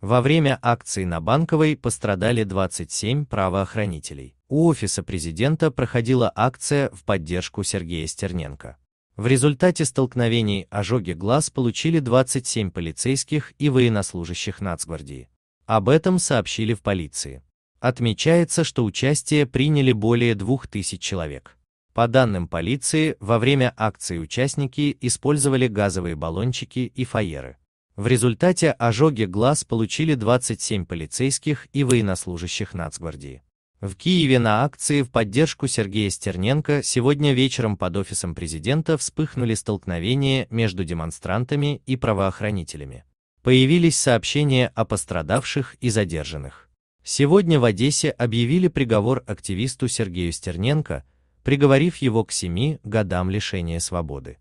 Во время акции на Банковой пострадали 27 правоохранителей. У Офиса президента проходила акция в поддержку Сергея Стерненко. В результате столкновений ожоги глаз получили 27 полицейских и военнослужащих Нацгвардии. Об этом сообщили в полиции. Отмечается, что участие приняли более 2000 человек. По данным полиции, во время акции участники использовали газовые баллончики и фаеры. В результате ожоги глаз получили 27 полицейских и военнослужащих Нацгвардии. В Киеве на акции в поддержку Сергея Стерненко сегодня вечером под офисом президента вспыхнули столкновения между демонстрантами и правоохранителями. Появились сообщения о пострадавших и задержанных. Сегодня в Одессе объявили приговор активисту Сергею Стерненко, приговорив его к семи годам лишения свободы.